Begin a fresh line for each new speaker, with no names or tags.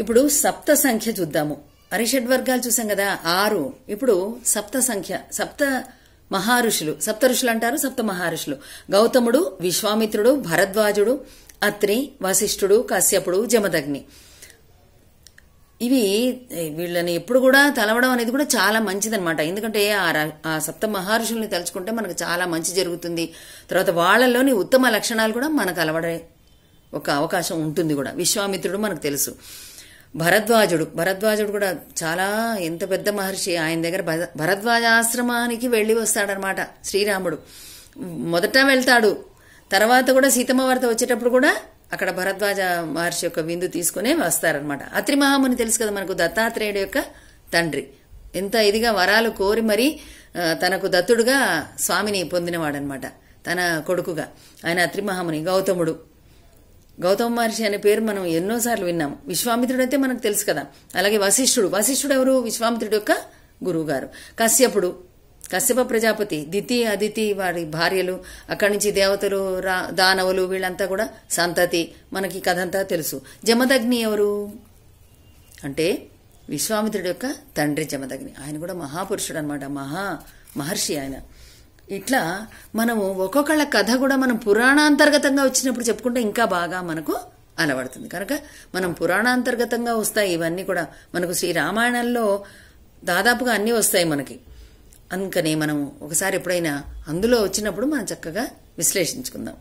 ఇప్పుడు సప్త సంఖ్య చూద్దాము అరిషడ్ వర్గాలు చూసాం కదా ఆరు ఇప్పుడు సప్త సంఖ్య సప్త మహారుషులు సప్త ఋషులు అంటారు సప్త మహారుషులు గౌతముడు విశ్వామిత్రుడు భరద్వాజుడు అత్రి వశిష్ఠుడు కశ్యపుడు జమదగ్ని ఇవి వీళ్ళని ఎప్పుడు కూడా తలవడం అనేది కూడా చాలా మంచిదనమాట ఎందుకంటే ఆ సప్త మహర్షుల్ని తలుచుకుంటే మనకు చాలా మంచి జరుగుతుంది తర్వాత వాళ్ళలోని ఉత్తమ లక్షణాలు కూడా మనకు అలవడే ఒక అవకాశం ఉంటుంది కూడా విశ్వామిత్రుడు మనకు తెలుసు భరద్వాజుడు భరద్వాజుడు కూడా చాలా ఎంత పెద్ద మహర్షి ఆయన దగ్గర భరద్వాజాశ్రమానికి వెళ్ళి వస్తాడనమాట శ్రీరాముడు మొదట వెళ్తాడు తర్వాత కూడా సీతమ్మ వార్త వచ్చేటప్పుడు కూడా అక్కడ భరద్వాజ మహర్షి యొక్క విందు తీసుకునే వస్తారనమాట అత్రి మహాముని తెలుసు కదా మనకు దత్తాత్రేయుడు యొక్క తండ్రి ఎంత ఇదిగా వరాలు కోరి మరీ తనకు దత్తుడుగా స్వామిని పొందినవాడనమాట తన కొడుకుగా ఆయన అత్రిమహాముని గౌతముడు గౌతమ మహర్షి అనే పేరు మనం ఎన్నోసార్లు విన్నాం విశ్వామిత్రుడు అయితే మనకు తెలుసు కదా అలాగే వశిష్ఠుడు వశిష్ఠుడు ఎవరు విశ్వామిత్రుడు యొక్క గురువు గారు కశ్యపుడు కశ్యప ప్రజాపతి దితి అదితి వారి భార్యలు అక్కడి నుంచి దేవతలు రా దానవులు వీళ్ళంతా కూడా సంతతి మనకి కథంతా తెలుసు జమదగ్ని ఎవరు అంటే విశ్వామిత్రుడి యొక్క తండ్రి జమదగ్ని ఆయన కూడా మహాపురుషుడు అనమాట మహా మహర్షి ఆయన ఇట్లా మనము ఒక్కొక్కళ్ళ కథ కూడా మనం పురాణాంతర్గతంగా వచ్చినప్పుడు చెప్పుకుంటే ఇంకా బాగా మనకు అలవడుతుంది కనుక మనం పురాణాంతర్గతంగా వస్తాయి ఇవన్నీ కూడా మనకు శ్రీ రామాయణంలో దాదాపుగా అన్నీ వస్తాయి మనకి అందుకనే మనం ఒకసారి ఎప్పుడైనా అందులో వచ్చినప్పుడు మనం చక్కగా విశ్లేషించుకుందాం